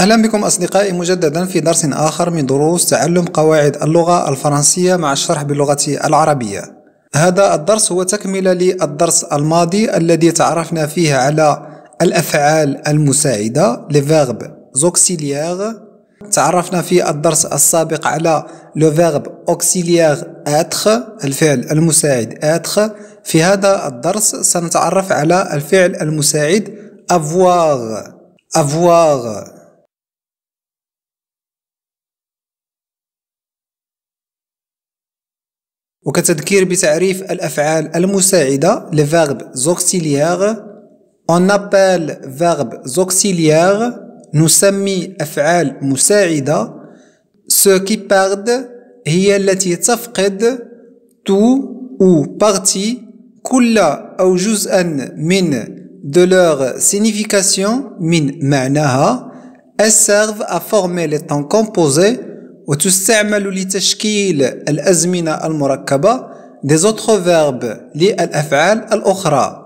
أهلا بكم أصدقائي مجددا في درس آخر من دروس تعلم قواعد اللغة الفرنسية مع الشرح باللغة العربية هذا الدرس هو تكملة للدرس الماضي الذي تعرفنا فيه على الأفعال المساعدة لفاغب زوكسيلياغ تعرفنا في الدرس السابق على le verbe auxiliaire الفعل المساعد اتخ في هذا الدرس سنتعرف على الفعل المساعد avoir avoir وكتذكير بتعريف الأفعال المساعدة les verbes auxiliaires on appelle verbes auxiliaires nous نسمي af'al مساعدة ceux qui perdent هي التي تفقد tout ou partie كل ou جزءا من de leur signification من معناها elles servent à former les temps composés وتستعمل لتشكيل الأزمنة المركبة des autres verbes للأفعال الأخرى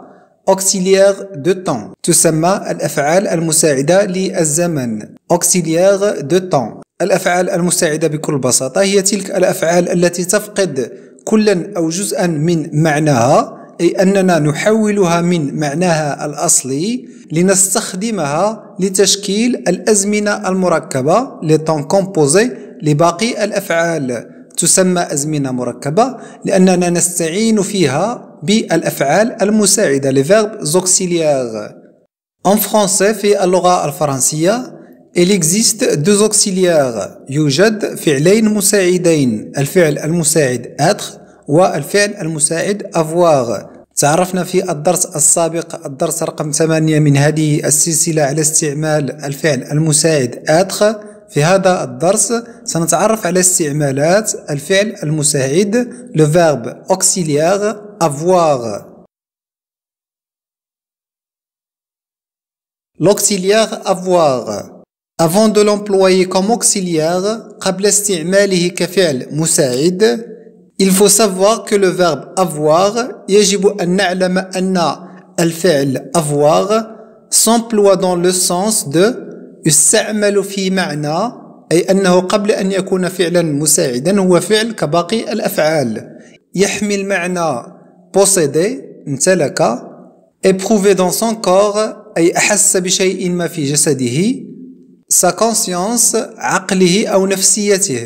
auxiliaire de temps تسمى الأفعال المساعدة للزمن auxiliaire de temps الأفعال المساعدة بكل بساطة هي تلك الأفعال التي تفقد كلا أو جزءا من معناها أي أننا نحولها من معناها الأصلي لنستخدمها لتشكيل الأزمنة المركبة les temps composés لباقي الأفعال تسمى أزمنة مركبة لأننا نستعين فيها بالأفعال المساعدة les verbes En français في اللغة الفرنسية Il existe deux auxiliaires يوجد فعلين مساعدين الفعل المساعد être والفعل المساعد avoir تعرفنا في الدرس السابق الدرس رقم 8 من هذه السلسلة على استعمال الفعل المساعد être في هذا الدرس سنتعرف على استعمالات الفعل المساعد le verbe auxiliaire avoir L'auxiliaire avoir avant de l'employer comme auxiliaire قبل استعماله كفعل مساعد il faut savoir que le verbe avoir يجب أن نعلم الفعل avoir s'emploie dans le sens de يستعمل في معنى أي أنه قبل أن يكون فعلا مساعدا هو فعل كباقي الأفعال يحمل معنى posséder امتلك éprouvé dans son corps أي أحس بشيء ما في جسده sa conscience عقله أو نفسيته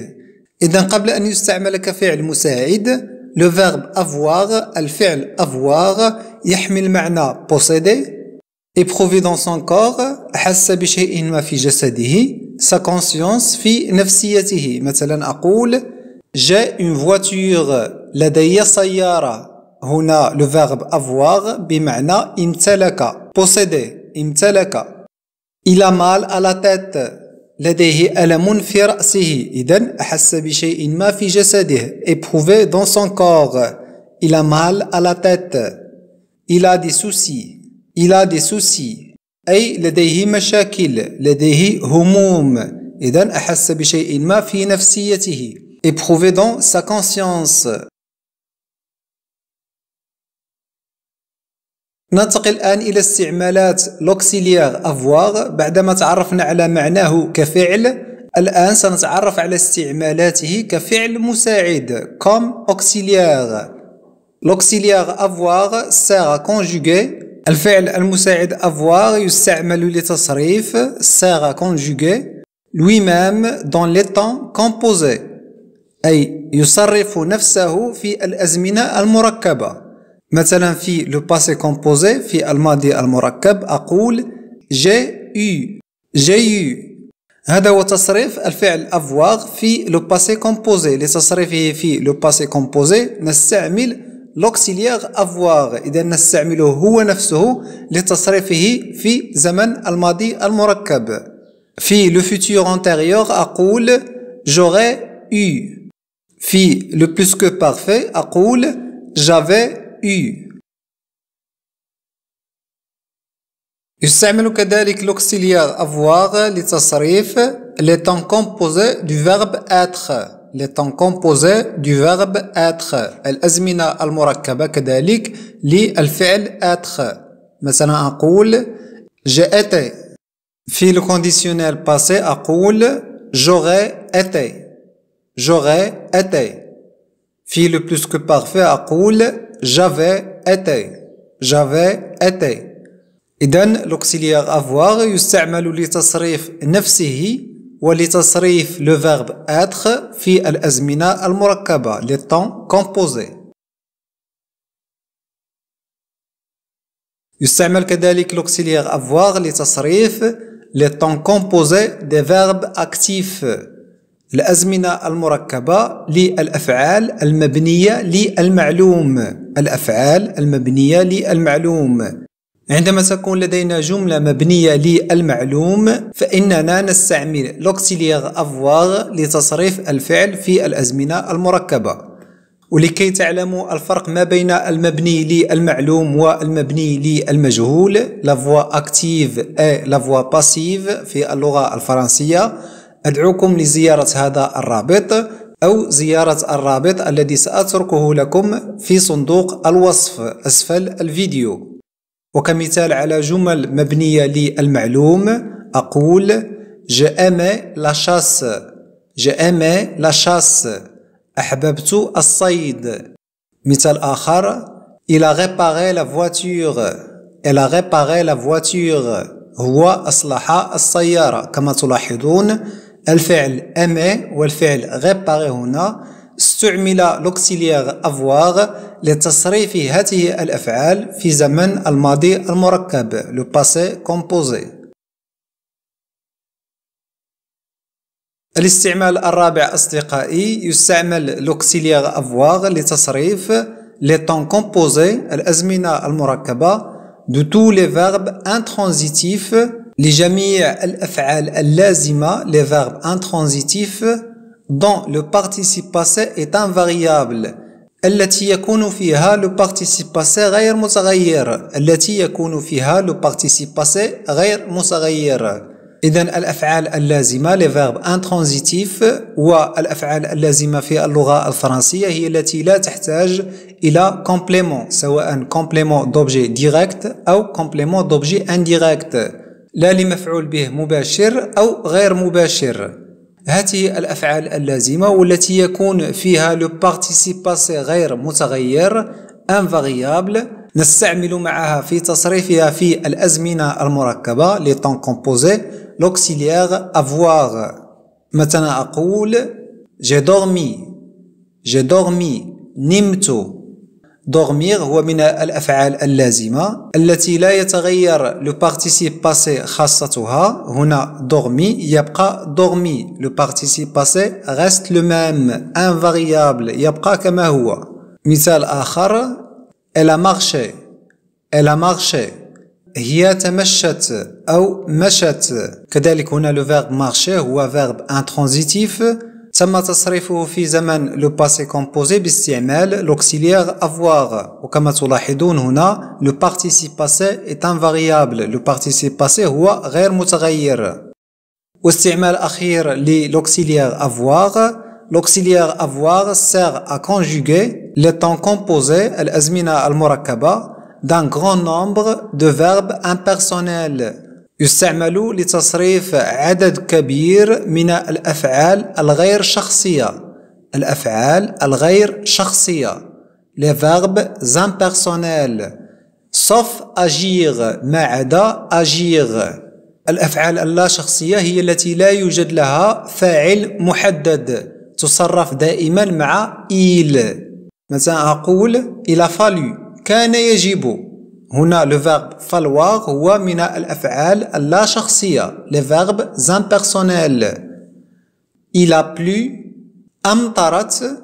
إذا قبل أن يستعمل كفعل مساعد le verbe avoir الفعل avoir يحمل معنى posséder et prouve dans son corps. Hasta que ma fi jasadhi sa conscience fi nafsiyatihi. Metallan aqool j'ai une voiture. Ladeyasa yara. Huna le verbe avoir. Bimana imtalaqa. Posséder. Imtalaqa. Il a mal à la tête. Ladehi alamun firasihi. Idem. Hasta que en ma fi jasadhi. Et dans son corps. Il a mal à la tête. Il a des soucis. Il a des soucis أي لديه مشاكل لديه هموم إذا أحس بشيء ما في نفسيته éprouvé dans sa conscience ننتقل الآن إلى استعمالات لوكسيليار أفوار بعدما تعرفنا على معناه كفعل الآن سنتعرف على استعمالاته كفعل مساعد كوم أوكسيليار لوكسيليار أفوار سيغا كونجوغي الفعل المساعد افوار يستعمل لتصريف الصيغة كونجوغي lui-même dans les temps composés أي يصرف نفسه في الأزمنة المركبة مثلا في لو باسي كومبوزي في الماضي المركب أقول جي يو جي يو هذا هو تصريف الفعل افوار في لو باسي كومبوزي لتصريفه في لو باسي كومبوزي نستعمل لوكسيليير افوار اذا نستعمله هو نفسه لتصريفه في زمن الماضي المركب في لو فيتور انتيريور اقول جوري اي في لو بلوس كو بارفي اقول جافي اي يستعمل كذلك لوكسيليير افوار لتصريف لي تون كومبوزي دو فيرب اتر les temps composés du verbe être الأزمنة المركبة كذلك للفعل être مثلا أقول j'ai été في الكونديسيونيل passé أقول j'aurais été j'aurais été في le plus que parfait أقول j'avais été j'avais été et إذن l'auxiliaire avoir يستعمل لتصريف نفسه ولتصريف لو فيرب être في الأزمنة المركبة لي طون كومبوزي يستعمل كذلك لوكسيليير افواغ لتصريف لي طون كومبوزي دي فيرب اكتيف الأزمنة المركبة للأفعال المبنية للمعلوم الأفعال المبنية للمعلوم عندما تكون لدينا جملة مبنية للمعلوم فإننا نستعمل لوكسيليغ أفوار لتصريف الفعل في الأزمنة المركبة ولكي تعلموا الفرق ما بين المبني للمعلوم والمبني للمجهول لافوا اكتيف اي لافوا باسيف في اللغة الفرنسية أدعوكم لزيارة هذا الرابط أو زيارة الرابط الذي سأتركه لكم في صندوق الوصف أسفل الفيديو وكمثال على جمل مبنية للمعلوم أقول جأمي aimais جأمي chasse. أحببت الصيد. مثال آخر إلى غيباري réparé إلى voiture. Elle هو أصلح السيارة. كما تلاحظون الفعل أمي والفعل غيباري هنا استعمل لوكسيليغ أفواغ لتصريف هذه الافعال في زمن الماضي المركب لو باسي كومبوزي الاستعمال الرابع أصدقائي يستعمل لوكسيليغ أفواغ لتصريف لي طون كومبوزي الأزمنة المركبة دو تو لي فيرب انترانزيتيف لجميع الأفعال اللازمة لي فيرب انترانزيتيف dont le participe passé est invariable التي يكون فيها لو بارتيسيب باسي غير متغير التي يكون فيها لو بارتيسيب باسي غير متغير إذا الأفعال اللازمة لي فيرب انترانزيتيف والأفعال اللازمة في اللغة الفرنسية هي التي لا تحتاج إلى كومبليمون سواء كومبليمون دوبجي ديريكت أو كومبليمون دوبجي انديريكت لا لمفعول به مباشر أو غير مباشر هذه الأفعال اللازمة والتي يكون فيها لو بارتيسيباسي غير متغير ان فاريابل نستعمل معها في تصريفها في الأزمنة المركبة لي طون كومبوزي لوكسيليير افواغ مثلا أقول جي دورمي جي دورمي نمتو دورمير هو من الأفعال اللازمة التي لا يتغير لو بارتيسيب باسي خاصتها هنا دورمي يبقى دورمي لو بارتيسيب باسي غاست لو ميم انفاريابل يبقى كما هو مثال آخر الا مارشي الا مارشي هي تمشت أو مشت كذلك هنا لو فيرب مارشي هو فيرب انترانزيتيف le passé composé. L'auxiliaire avoir, comme vous le participe passé est invariable. Le participe passé est rarement modifié. l'auxiliaire avoir. L'auxiliaire avoir sert à conjuguer les temps composés al d'un grand nombre de verbes impersonnels. يستعمل لتصريف عدد كبير من الأفعال الغير شخصية الأفعال الغير شخصية les verbes impersonnels sauf agir ما عدا agir الأفعال اللاشخصيه هي التي لا يوجد لها فاعل محدد تصرف دائما مع il مثلا أقول il a fallu كان يجب هنا لو فيرب فالوار هو من الأفعال اللا شخصية لو فيرب زان il a بلو أمطرت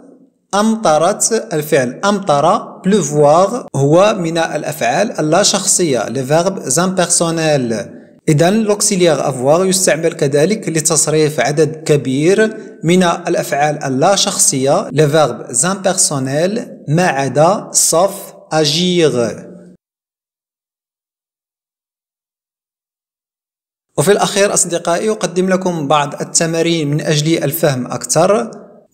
أمطرت الفعل أمطر pleuvoir هو من الأفعال اللا شخصية les زان impersonnels إذا لوكسيليير افوار يستعمل كذلك لتصريف عدد كبير من الأفعال اللا شخصية les verbes impersonnels ما عدا صف اجير وفي الأخير أصدقائي أقدم لكم بعض التمارين من أجل الفهم أكثر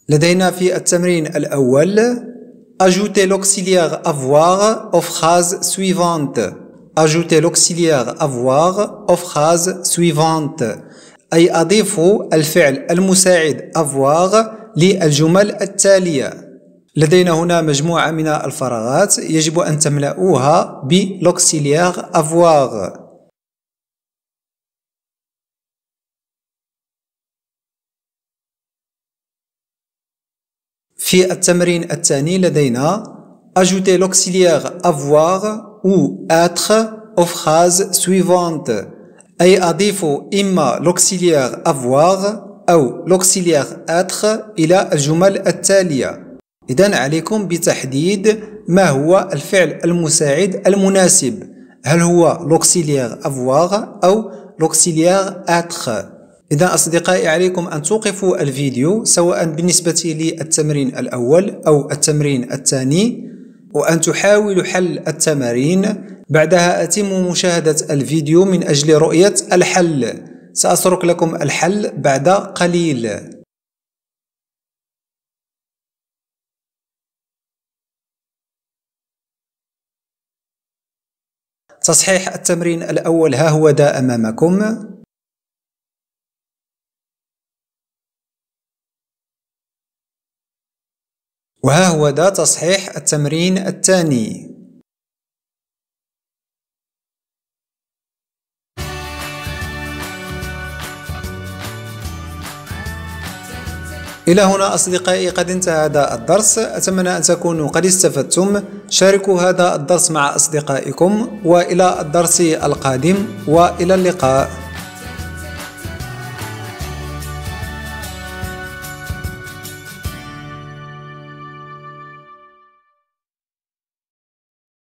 لدينا في التمرين الأول Ajoutez l'auxiliaire avoir aux phrases suivantes. Ajoutez l'auxiliaire avoir aux phrases suivantes. أي أضيف الفعل المساعد avoir للجمل التالية. لدينا هنا مجموعة من الفراغات يجب أن تملؤوها بلوكسيليار avoir. في التمرين الثاني لدينا Ajoutez l'auxiliaire avoir ou être aux phrases suivantes. أي أضيفوا إما l'auxiliaire avoir أو l'auxiliaire être إلى الجمل التالية. إذا عليكم بتحديد ما هو الفعل المساعد المناسب. هل هو l'auxiliaire avoir أو l'auxiliaire être؟ إذا أصدقائي عليكم أن توقفوا الفيديو سواء بالنسبة للتمرين الأول أو التمرين الثاني وأن تحاولوا حل التمارين بعدها أتم مشاهدة الفيديو من أجل رؤية الحل سأترك لكم الحل بعد قليل تصحيح التمرين الأول ها هو دا أمامكم وها هو ده تصحيح التمرين الثاني إلى هنا أصدقائي قد انتهى هذا الدرس أتمنى أن تكونوا قد استفدتم شاركوا هذا الدرس مع أصدقائكم وإلى الدرس القادم وإلى اللقاء